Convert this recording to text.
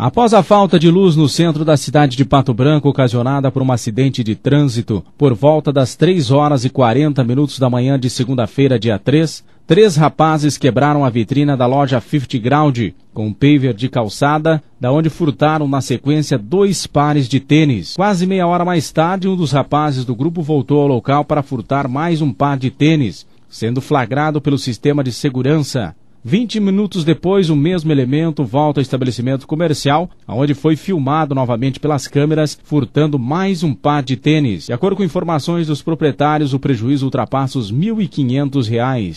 Após a falta de luz no centro da cidade de Pato Branco, ocasionada por um acidente de trânsito, por volta das 3 horas e 40 minutos da manhã de segunda-feira, dia 3, três rapazes quebraram a vitrina da loja Fifth Ground com um paver de calçada, da onde furtaram na sequência dois pares de tênis. Quase meia hora mais tarde, um dos rapazes do grupo voltou ao local para furtar mais um par de tênis, sendo flagrado pelo sistema de segurança. 20 minutos depois, o mesmo elemento volta ao estabelecimento comercial, onde foi filmado novamente pelas câmeras, furtando mais um par de tênis. De acordo com informações dos proprietários, o prejuízo ultrapassa os R$ 1.500.